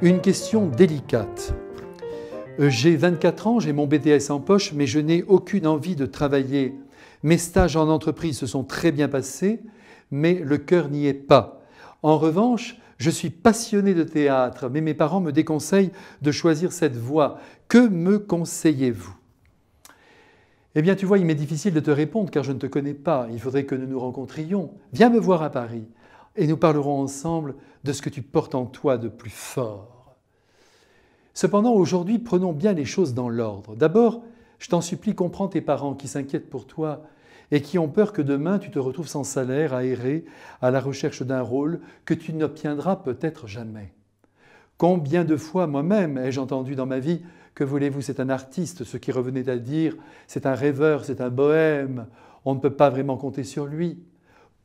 Une question délicate. Euh, j'ai 24 ans, j'ai mon BTS en poche, mais je n'ai aucune envie de travailler. Mes stages en entreprise se sont très bien passés, mais le cœur n'y est pas. En revanche, je suis passionné de théâtre, mais mes parents me déconseillent de choisir cette voie. Que me conseillez-vous Eh bien, tu vois, il m'est difficile de te répondre car je ne te connais pas. Il faudrait que nous nous rencontrions. Viens me voir à Paris et nous parlerons ensemble de ce que tu portes en toi de plus fort. Cependant, aujourd'hui, prenons bien les choses dans l'ordre. D'abord, je t'en supplie, comprends tes parents qui s'inquiètent pour toi et qui ont peur que demain tu te retrouves sans salaire, aéré, à la recherche d'un rôle que tu n'obtiendras peut-être jamais. Combien de fois moi-même ai-je entendu dans ma vie que voulez-vous, c'est un artiste, ce qui revenait à dire c'est un rêveur, c'est un bohème, on ne peut pas vraiment compter sur lui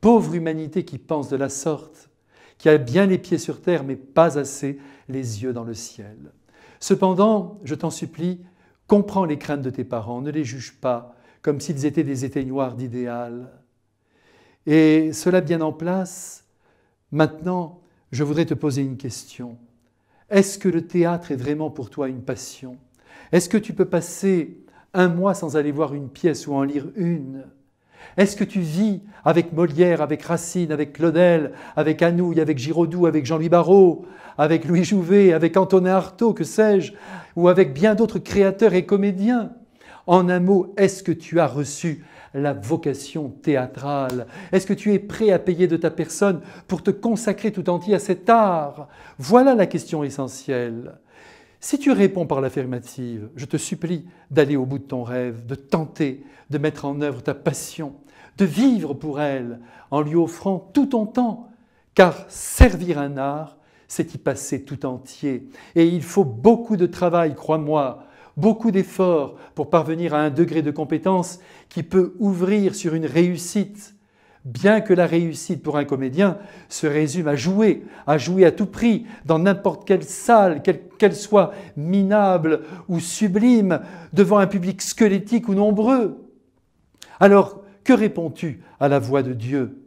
pauvre humanité qui pense de la sorte, qui a bien les pieds sur terre mais pas assez les yeux dans le ciel. Cependant, je t'en supplie, comprends les craintes de tes parents, ne les juge pas comme s'ils étaient des éteignoirs d'idéal. Et cela bien en place, maintenant, je voudrais te poser une question. Est-ce que le théâtre est vraiment pour toi une passion Est-ce que tu peux passer un mois sans aller voir une pièce ou en lire une est-ce que tu vis avec Molière, avec Racine, avec Claudel, avec Anouilh, avec Giraudoux, avec Jean-Louis Barrault, avec Louis Jouvet, avec Antonin Artaud, que sais-je, ou avec bien d'autres créateurs et comédiens En un mot, est-ce que tu as reçu la vocation théâtrale Est-ce que tu es prêt à payer de ta personne pour te consacrer tout entier à cet art Voilà la question essentielle. Si tu réponds par l'affirmative, je te supplie d'aller au bout de ton rêve, de tenter de mettre en œuvre ta passion, de vivre pour elle en lui offrant tout ton temps, car servir un art, c'est y passer tout entier. Et il faut beaucoup de travail, crois-moi, beaucoup d'efforts pour parvenir à un degré de compétence qui peut ouvrir sur une réussite Bien que la réussite pour un comédien se résume à jouer, à jouer à tout prix, dans n'importe quelle salle, quelle soit minable ou sublime, devant un public squelettique ou nombreux. Alors, que réponds-tu à la voix de Dieu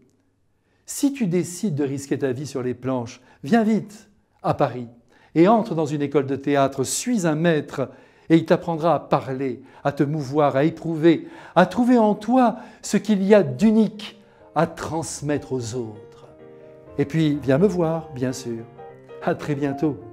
Si tu décides de risquer ta vie sur les planches, viens vite à Paris et entre dans une école de théâtre, suis un maître et il t'apprendra à parler, à te mouvoir, à éprouver, à trouver en toi ce qu'il y a d'unique à transmettre aux autres. Et puis, viens me voir, bien sûr. À très bientôt.